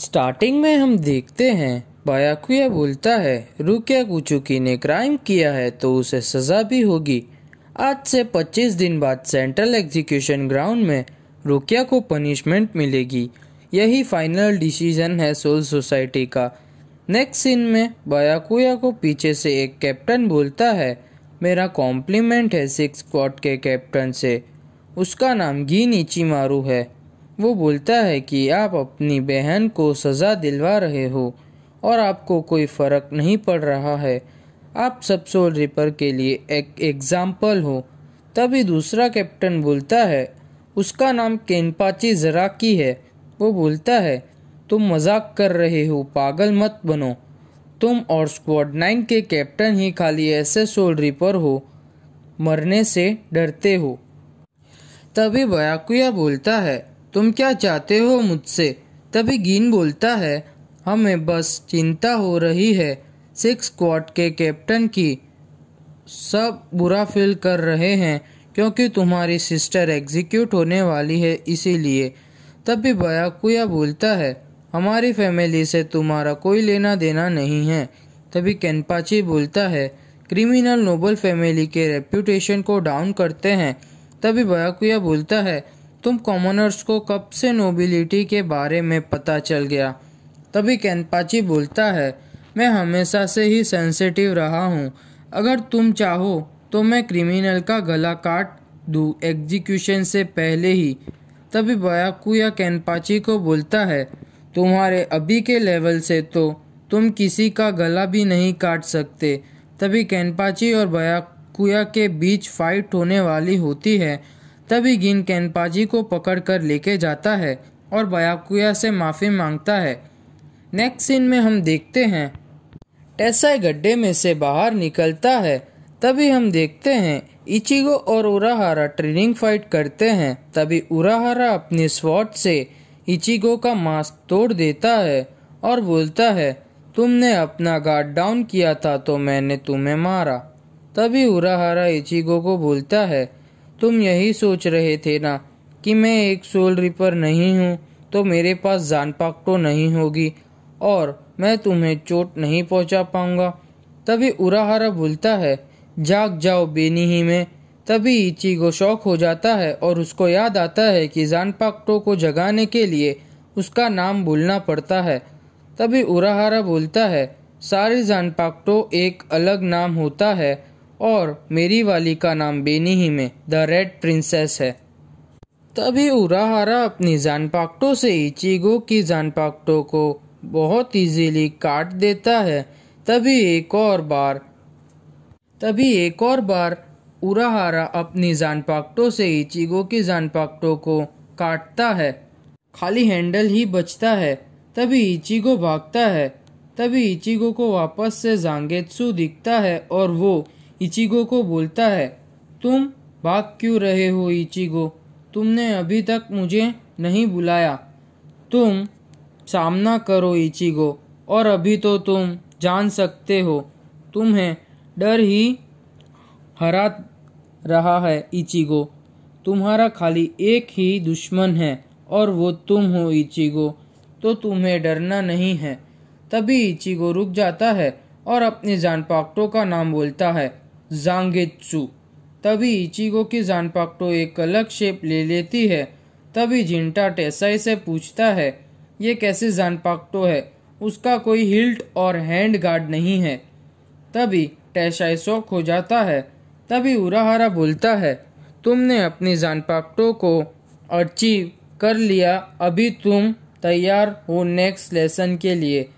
starting में हम देखते हैं बायाकुया बोलता है रुकिया कुचुकी ने क्राइम किया है तो उसे सज़ा भी होगी आज से 25 दिन बाद सेंट्रल एग्जीक्यूशन ग्राउंड में रुकिया को पनिशमेंट मिलेगी यही फाइनल डिसीजन है सोल सोसाइटी का नेक्स्ट सीन में बायाकुया को पीछे से एक कैप्टन बोलता है मेरा कॉम्प्लीमेंट है सिक्स स्क्वाड के कैप्टन से उसका नाम गी नीची मारू है वो बोलता है कि आप अपनी बहन को सज़ा दिलवा रहे हो और आपको कोई फ़र्क नहीं पड़ रहा है आप सब सोल रिपर के लिए एक एग्ज़ाम्पल हो तभी दूसरा कैप्टन बोलता है उसका नाम केनपाची जराकी है वो बोलता है तुम मजाक कर रहे हो पागल मत बनो तुम और स्क्वाड नाइन के कैप्टन ही खाली ऐसे सोल रिपर हो मरने से डरते हो तभी बयाकुया बोलता है तुम क्या चाहते हो मुझसे तभी गीन बोलता है हमें बस चिंता हो रही है सिक्स क्वाड के कैप्टन की सब बुरा फील कर रहे हैं क्योंकि तुम्हारी सिस्टर एग्जीक्यूट होने वाली है इसीलिए तभी बयाकुया बोलता है हमारी फैमिली से तुम्हारा कोई लेना देना नहीं है तभी कैनपाची बोलता है क्रिमिनल नोबल फैमिली के रेप्यूटेशन को डाउन करते हैं तभी बयाकुया बोलता है तुम कॉमनर्स को कब से नोबिलिटी के बारे में पता चल गया तभी कैनपाची बोलता है मैं हमेशा से ही सेंसिटिव रहा हूँ अगर तुम चाहो तो मैं क्रिमिनल का गला काट दूँ एग्जीक्यूशन से पहले ही तभी बयाकुया कैनपाची को बोलता है तुम्हारे अभी के लेवल से तो तुम किसी का गला भी नहीं काट सकते तभी कैनपाची और बयाकुया के बीच फाइट होने वाली होती है तभी गिन कैनपाजी को पकड़ कर लेके जाता है और बयाकुया से माफ़ी मांगता है नेक्स्ट सीन में हम देखते हैं टेसाई गड्ढे में से बाहर निकलता है तभी हम देखते हैं इचिगो और उराहारा ट्रेनिंग फाइट करते हैं तभी उराहारा अपने स्वॉट से इचिगो का मास्क तोड़ देता है और बोलता है तुमने अपना गार्ड डाउन किया था तो मैंने तुम्हें मारा तभी उराहारा इचिगो को बोलता है तुम यही सोच रहे थे ना कि मैं एक सोल रिपर नहीं हूँ तो मेरे पास जान पाकटो तो नहीं होगी और मैं तुम्हें चोट नहीं पहुँचा पाऊँगा तभी उराहारा भूलता है जाग जाओ बेनी ही में तभी को शौक हो जाता है और उसको याद आता है कि जान पाकटो तो को जगाने के लिए उसका नाम भूलना पड़ता है तभी उराहारा बोलता है सारे पाकटो तो एक अलग नाम होता है और मेरी वाली का नाम बेनी ही में द रेड प्रिंसेस है तभी उराहारा अपनी जानपाकटों से इचिगो की जानपाकटों को बहुत इजीली काट देता है तभी एक और बार तभी एक और बार उराहारा अपनी जानपाकटों से इचिगो की जानपाकटों को काटता है खाली हैंडल ही बचता है तभी इचिगो भागता है तभी इचिगो को वापस से जांगेत्सु दिखता है और वो इचिगो को बोलता है तुम भाग क्यों रहे हो इचिगो तुमने अभी तक मुझे नहीं बुलाया तुम सामना करो इचिगो और अभी तो तुम जान सकते हो तुम्हें डर ही हरा रहा है इचिगो तुम्हारा खाली एक ही दुश्मन है और वो तुम हो इचिगो तो तुम्हें डरना नहीं है तभी इचिगो रुक जाता है और अपने जान पाकटों का नाम बोलता है जांगेत्सु तभी इचिगो की जानपाकटो एक अलग शेप ले लेती है तभी जिंटा टेसाई से पूछता है ये कैसे जानपाकटो है उसका कोई हिल्ट और हैंड गार्ड नहीं है तभी टेसाई शौक हो जाता है तभी उराहारा बोलता है तुमने अपनी जानपाकटो को अचीव कर लिया अभी तुम तैयार हो नेक्स्ट लेसन के लिए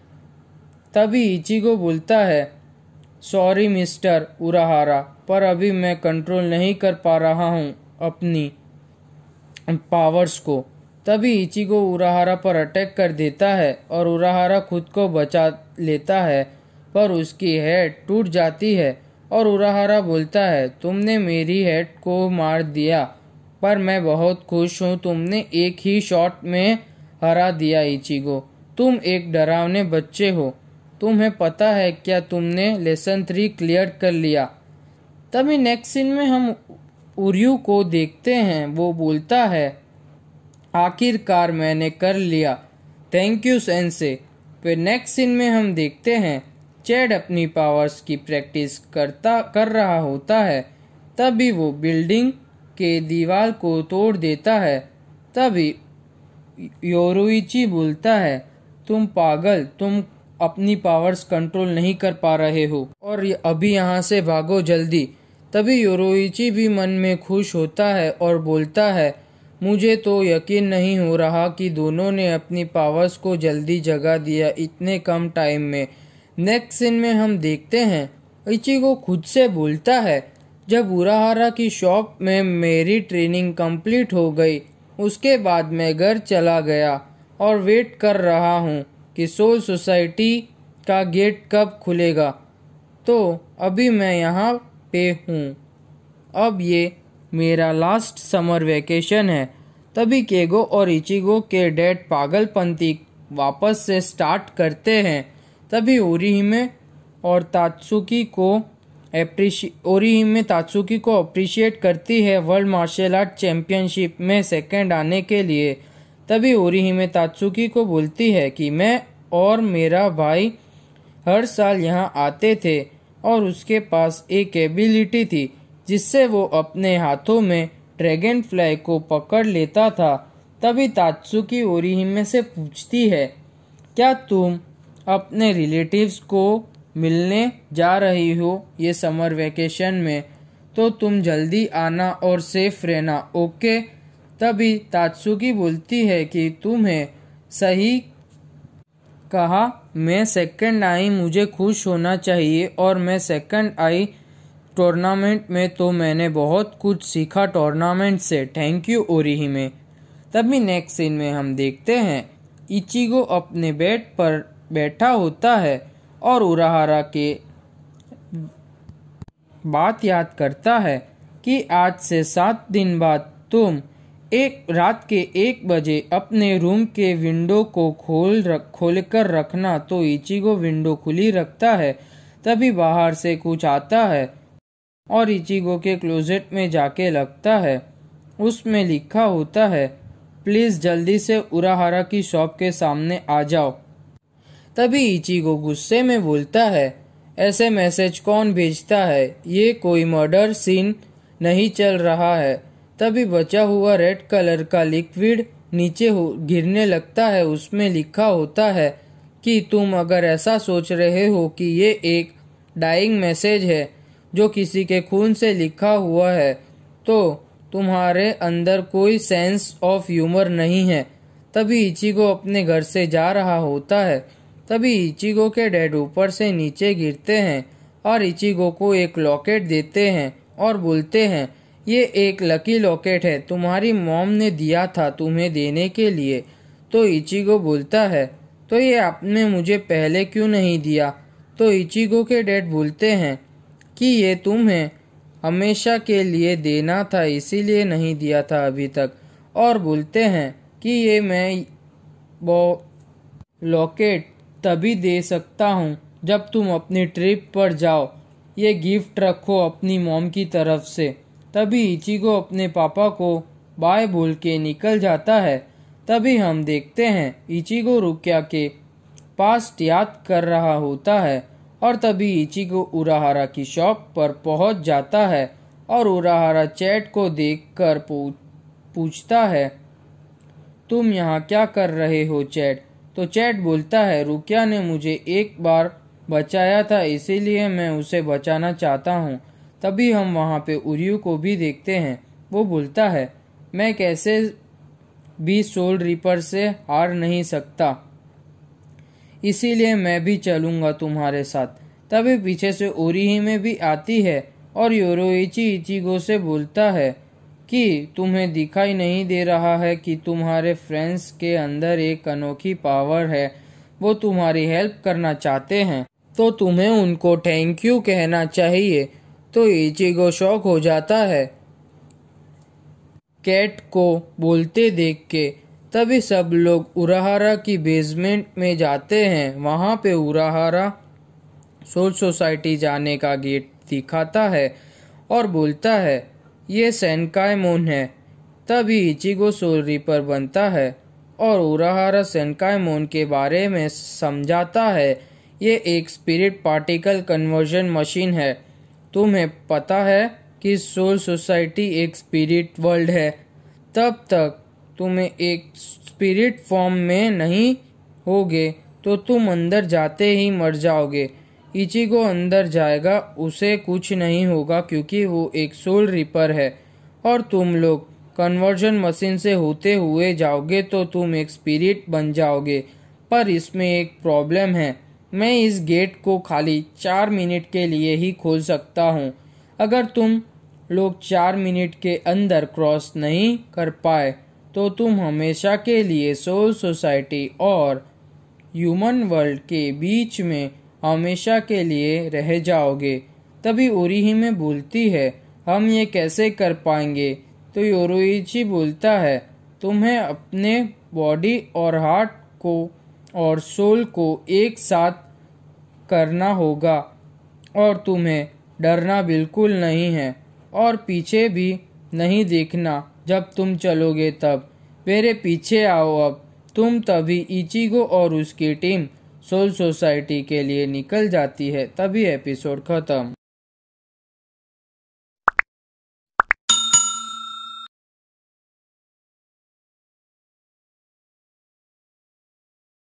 तभी इचिगो बोलता है सॉरी मिस्टर उराहारा पर अभी मैं कंट्रोल नहीं कर पा रहा हूँ अपनी पावर्स को तभी इचिगो उराहारा पर अटैक कर देता है और उराहारा खुद को बचा लेता है पर उसकी हेड टूट जाती है और उराहारा बोलता है तुमने मेरी हेड को मार दिया पर मैं बहुत खुश हूँ तुमने एक ही शॉट में हरा दिया इचिगो तुम एक डरावने बच्चे हो तुम्हें पता है क्या तुमने लेसन थ्री क्लियर कर लिया तभी नेक्स्ट सीन में हम उर्यू को देखते हैं वो बोलता है आखिरकार मैंने कर लिया थैंक यू सेंसे फिर नेक्स्ट सीन में हम देखते हैं चैड अपनी पावर्स की प्रैक्टिस करता कर रहा होता है तभी वो बिल्डिंग के दीवार को तोड़ देता है तभी योरुइची बोलता है तुम पागल तुम अपनी पावर्स कंट्रोल नहीं कर पा रहे हो और अभी यहाँ से भागो जल्दी तभी योरोइची भी मन में खुश होता है और बोलता है मुझे तो यकीन नहीं हो रहा कि दोनों ने अपनी पावर्स को जल्दी जगा दिया इतने कम टाइम में नेक्स्ट सीन में हम देखते हैं इचिगो खुद से बोलता है जब उराहारा की शॉप में मेरी ट्रेनिंग कंप्लीट हो गई उसके बाद मैं घर चला गया और वेट कर रहा हूँ कि सोल सोसाइटी का गेट कब खुलेगा तो अभी मैं यहाँ पे हूँ अब ये मेरा लास्ट समर वेकेशन है तभी केगो और इचिगो के डैड पागलपंती वापस से स्टार्ट करते हैं तभी ओरिहिमे और तात्सुकी को एप्रिशी में तात्सुकी को अप्रिशिएट करती है वर्ल्ड मार्शल आर्ट चैम्पियनशिप में सेकंड आने के लिए तभी ओरिहिमे तात्सुकी को बोलती है कि मैं और मेरा भाई हर साल यहाँ आते थे और उसके पास एक एबिलिटी थी जिससे वो अपने हाथों में ड्रैगन फ्लाई को पकड़ लेता था तभी तात्सुकी ओरिहिमे से पूछती है क्या तुम अपने रिलेटिव्स को मिलने जा रही हो ये समर वेकेशन में तो तुम जल्दी आना और सेफ रहना ओके तभी तात्सुकी बोलती है कि तुम्हें सही कहा मैं सेकंड आई मुझे खुश होना चाहिए और मैं सेकंड आई टूर्नामेंट में तो मैंने बहुत कुछ सीखा टूर्नामेंट से थैंक यू ओरिही में तभी नेक्स्ट सीन में हम देखते हैं इचिगो अपने बेड पर बैठा होता है और उराहारा के बात याद करता है कि आज से सात दिन बाद तुम एक रात के एक बजे अपने रूम के विंडो को खोल रख खोल कर रखना तो इचिगो विंडो खुली रखता है तभी बाहर से कुछ आता है और इचिगो के क्लोजेट में जाके लगता है उसमें लिखा होता है प्लीज़ जल्दी से उराहारा की शॉप के सामने आ जाओ तभी इचिगो गुस्से में बोलता है ऐसे मैसेज कौन भेजता है ये कोई मर्डर सीन नहीं चल रहा है तभी बचा हुआ रेड कलर का लिक्विड नीचे गिरने लगता है उसमें लिखा होता है कि तुम अगर ऐसा सोच रहे हो कि ये एक डाइंग मैसेज है जो किसी के खून से लिखा हुआ है तो तुम्हारे अंदर कोई सेंस ऑफ ह्यूमर नहीं है तभी इचिगो अपने घर से जा रहा होता है तभी इचिगो के डैड ऊपर से नीचे गिरते हैं और इचिगो को एक लॉकेट देते हैं और बोलते हैं ये एक लकी लॉकेट है तुम्हारी मॉम ने दिया था तुम्हें देने के लिए तो इचिगो बोलता है तो ये आपने मुझे पहले क्यों नहीं दिया तो इचिगो के डैड बोलते हैं कि ये तुम्हें हमेशा के लिए देना था इसीलिए नहीं दिया था अभी तक और बोलते हैं कि ये मैं वो लॉकेट तभी दे सकता हूँ जब तुम अपनी ट्रिप पर जाओ ये गिफ्ट रखो अपनी मॉम की तरफ से तभी इचिगो अपने पापा को बाय बोल के निकल जाता है तभी हम देखते हैं इचिगो रुकिया के पास याद कर रहा होता है और तभी इचिगो उराहारा की शॉप पर पहुंच जाता है और उराहारा चैट को देखकर पूछता है तुम यहाँ क्या कर रहे हो चैट तो चैट बोलता है रुकिया ने मुझे एक बार बचाया था इसीलिए मैं उसे बचाना चाहता हूँ तभी हम वहाँ पे उरियू को भी देखते हैं वो बोलता है मैं कैसे भी सोल रीपर से हार नहीं सकता इसीलिए मैं भी चलूँगा तुम्हारे साथ तभी पीछे से ओरी में भी आती है और योरोइची इचिगो से बोलता है कि तुम्हें दिखाई नहीं दे रहा है कि तुम्हारे फ्रेंड्स के अंदर एक अनोखी पावर है वो तुम्हारी हेल्प करना चाहते हैं तो तुम्हें उनको थैंक यू कहना चाहिए तो ईचिगो शौक हो जाता है कैट को बोलते देख के तभी सब लोग उराहारा की बेसमेंट में जाते हैं वहाँ पे उराहारा सोल सोसाइटी जाने का गेट दिखाता है और बोलता है ये सेनकाय मोन है तभी इचिगो सोल रीपर बनता है और उराहारा सेनकाय मोन के बारे में समझाता है ये एक स्पिरिट पार्टिकल कन्वर्जन मशीन है तुम्हें पता है कि सोल सोसाइटी एक स्पिरिट वर्ल्ड है तब तक तुम्हें एक स्पिरिट फॉर्म में नहीं होगे तो तुम अंदर जाते ही मर जाओगे इची को अंदर जाएगा उसे कुछ नहीं होगा क्योंकि वो एक सोल रिपर है और तुम लोग कन्वर्जन मशीन से होते हुए जाओगे तो तुम एक स्पिरिट बन जाओगे पर इसमें एक प्रॉब्लम है मैं इस गेट को खाली चार मिनट के लिए ही खोल सकता हूँ अगर तुम लोग चार मिनट के अंदर क्रॉस नहीं कर पाए तो तुम हमेशा के लिए सोल सोसाइटी और ह्यूमन वर्ल्ड के बीच में हमेशा के लिए रह जाओगे तभी में बोलती है हम ये कैसे कर पाएंगे तो योरुइची बोलता है तुम्हें अपने बॉडी और हार्ट को और सोल को एक साथ करना होगा और तुम्हें डरना बिल्कुल नहीं है और पीछे भी नहीं देखना जब तुम चलोगे तब मेरे पीछे आओ अब तुम तभी इचिगो और उसकी टीम सोल सोसाइटी के लिए निकल जाती है तभी एपिसोड ख़त्म